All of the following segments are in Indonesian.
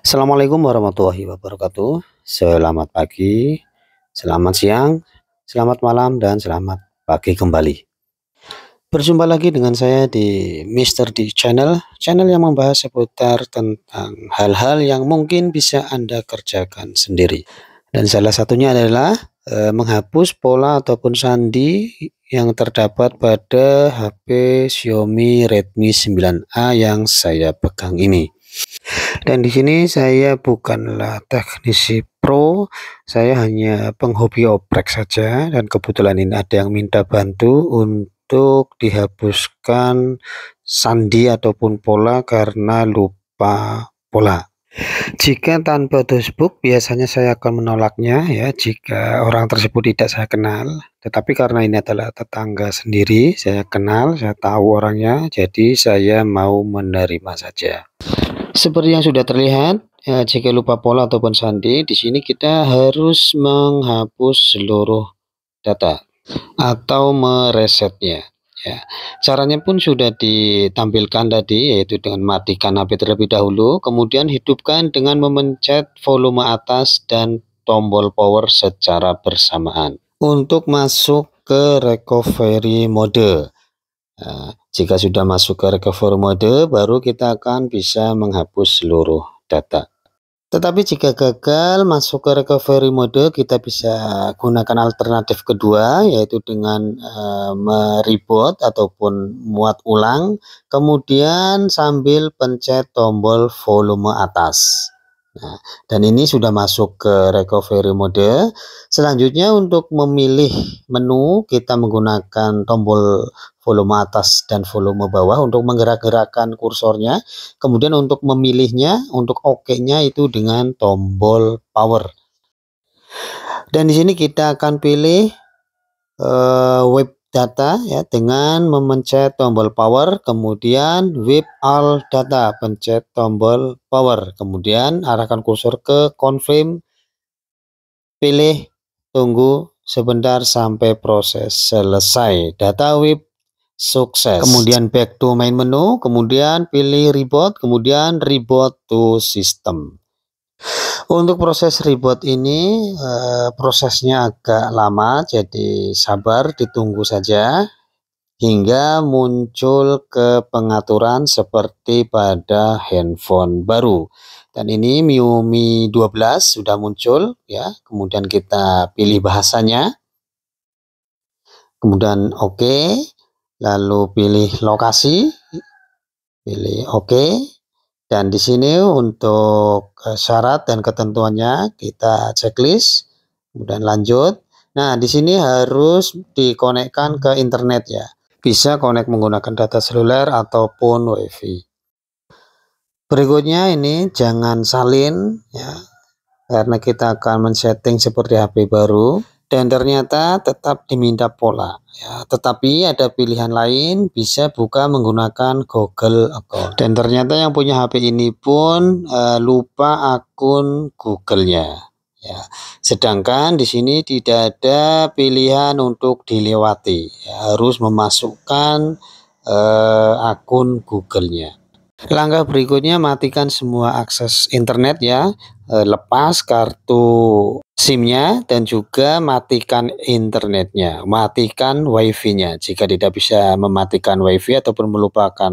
Assalamualaikum warahmatullahi wabarakatuh Selamat pagi, selamat siang, selamat malam, dan selamat pagi kembali Berjumpa lagi dengan saya di Mister D Channel Channel yang membahas seputar tentang hal-hal yang mungkin bisa Anda kerjakan sendiri Dan salah satunya adalah e, menghapus pola ataupun sandi yang terdapat pada HP Xiaomi Redmi 9A yang saya pegang ini dan di sini saya bukanlah teknisi pro, saya hanya penghobi oprek saja dan kebetulan ini ada yang minta bantu untuk dihapuskan sandi ataupun pola karena lupa pola. Jika tanpa dosbook biasanya saya akan menolaknya ya jika orang tersebut tidak saya kenal. Tetapi karena ini adalah tetangga sendiri, saya kenal, saya tahu orangnya, jadi saya mau menerima saja. Seperti yang sudah terlihat, ya, jika lupa pola ataupun sandi, di sini kita harus menghapus seluruh data atau meresetnya. Ya. Caranya pun sudah ditampilkan tadi, yaitu dengan matikan HP terlebih dahulu, kemudian hidupkan dengan memencet volume atas dan tombol power secara bersamaan. Untuk masuk ke recovery mode, Nah, jika sudah masuk ke recover mode, baru kita akan bisa menghapus seluruh data. Tetapi jika gagal masuk ke recovery mode, kita bisa gunakan alternatif kedua, yaitu dengan e, eh, mereboot ataupun muat ulang, kemudian sambil pencet tombol volume atas. Nah, dan ini sudah masuk ke recovery mode. Selanjutnya untuk memilih menu kita menggunakan tombol volume atas dan volume bawah untuk menggerak-gerakkan kursornya. Kemudian untuk memilihnya, untuk oke-nya OK itu dengan tombol power. Dan di sini kita akan pilih uh, web data ya dengan memencet tombol power kemudian whip all data pencet tombol power kemudian arahkan kursor ke confirm pilih tunggu sebentar sampai proses selesai data whip sukses kemudian back to main menu kemudian pilih reboot kemudian reboot to system untuk proses reboot ini eh, prosesnya agak lama, jadi sabar ditunggu saja hingga muncul ke pengaturan seperti pada handphone baru. Dan ini MIUI 12 sudah muncul ya. Kemudian kita pilih bahasanya. Kemudian oke, okay. lalu pilih lokasi. Pilih oke. Okay dan di sini untuk eh, syarat dan ketentuannya kita checklist, kemudian lanjut. Nah, di sini harus dikonekkan ke internet ya. Bisa konek menggunakan data seluler ataupun WiFi. Berikutnya ini jangan salin ya, karena kita akan men-setting seperti HP baru dan ternyata tetap diminta pola. Ya, tetapi ada pilihan lain bisa buka menggunakan Google account. Dan ternyata yang punya HP ini pun e, lupa akun Google-nya. Ya. Sedangkan di sini tidak ada pilihan untuk dilewati. Ya, harus memasukkan e, akun Google-nya. Langkah berikutnya matikan semua akses internet ya. E, lepas kartu SIM-nya dan juga matikan internetnya, matikan WiFi-nya. Jika tidak bisa mematikan WiFi ataupun melupakan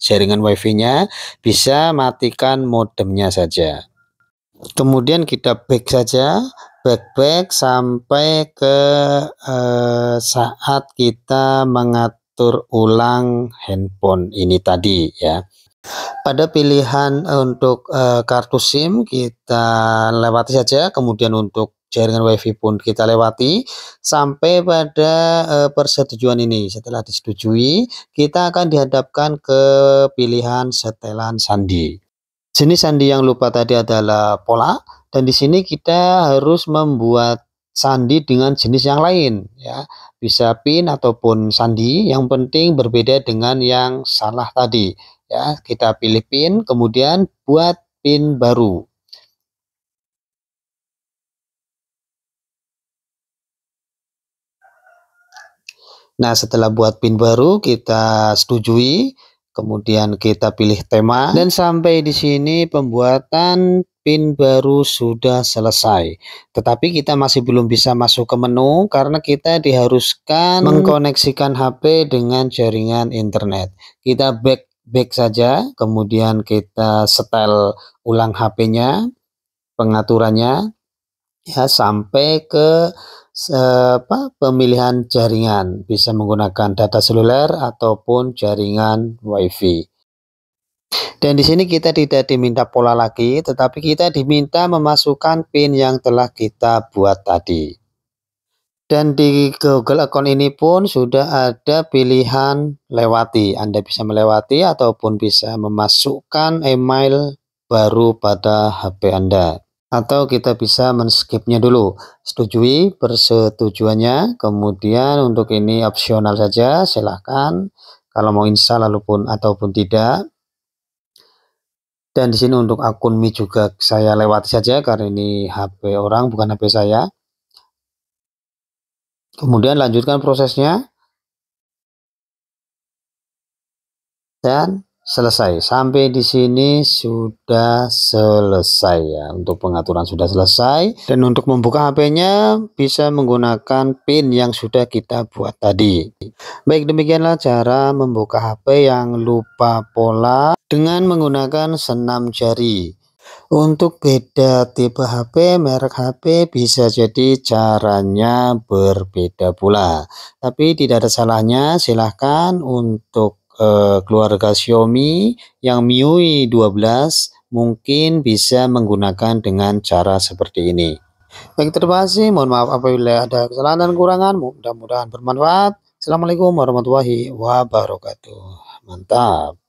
jaringan WiFi-nya, bisa matikan modemnya saja. Kemudian kita back saja, back-back sampai ke eh, saat kita mengatur ulang handphone ini tadi ya. Pada pilihan untuk e, kartu SIM kita lewati saja, kemudian untuk jaringan WiFi pun kita lewati sampai pada eh, persetujuan ini. Setelah disetujui, kita akan dihadapkan ke pilihan setelan sandi. Jenis sandi yang lupa tadi adalah pola dan di sini kita harus membuat sandi dengan jenis yang lain ya bisa pin ataupun sandi yang penting berbeda dengan yang salah tadi ya kita pilih pin kemudian buat pin baru Nah, setelah buat pin baru, kita setujui, kemudian kita pilih tema, dan sampai di sini pembuatan pin baru sudah selesai. Tetapi kita masih belum bisa masuk ke menu karena kita diharuskan hmm. mengkoneksikan HP dengan jaringan internet. Kita back back saja, kemudian kita setel ulang HP-nya, pengaturannya ya sampai ke apa, pemilihan jaringan bisa menggunakan data seluler ataupun jaringan WiFi. Dan di sini kita tidak diminta pola lagi, tetapi kita diminta memasukkan pin yang telah kita buat tadi. Dan di Google account ini pun sudah ada pilihan lewati. Anda bisa melewati ataupun bisa memasukkan email baru pada HP Anda atau kita bisa men-skipnya dulu. Setujui persetujuannya, kemudian untuk ini opsional saja, silahkan. Kalau mau install lalu ataupun tidak. Dan di sini untuk akun Mi juga saya lewati saja karena ini HP orang bukan HP saya. Kemudian lanjutkan prosesnya. Dan selesai sampai di sini sudah selesai ya untuk pengaturan sudah selesai dan untuk membuka HP-nya bisa menggunakan pin yang sudah kita buat tadi baik demikianlah cara membuka HP yang lupa pola dengan menggunakan senam jari untuk beda tipe HP, merek HP bisa jadi caranya berbeda pula. Tapi tidak ada salahnya, silahkan untuk Eh, keluarga Xiaomi yang MIUI 12 mungkin bisa menggunakan dengan cara seperti ini. Baik, terima kasih. Mohon maaf apabila ada kesalahan dan kekurangan. Mudah-mudahan bermanfaat. Assalamualaikum warahmatullahi wabarakatuh. Mantap.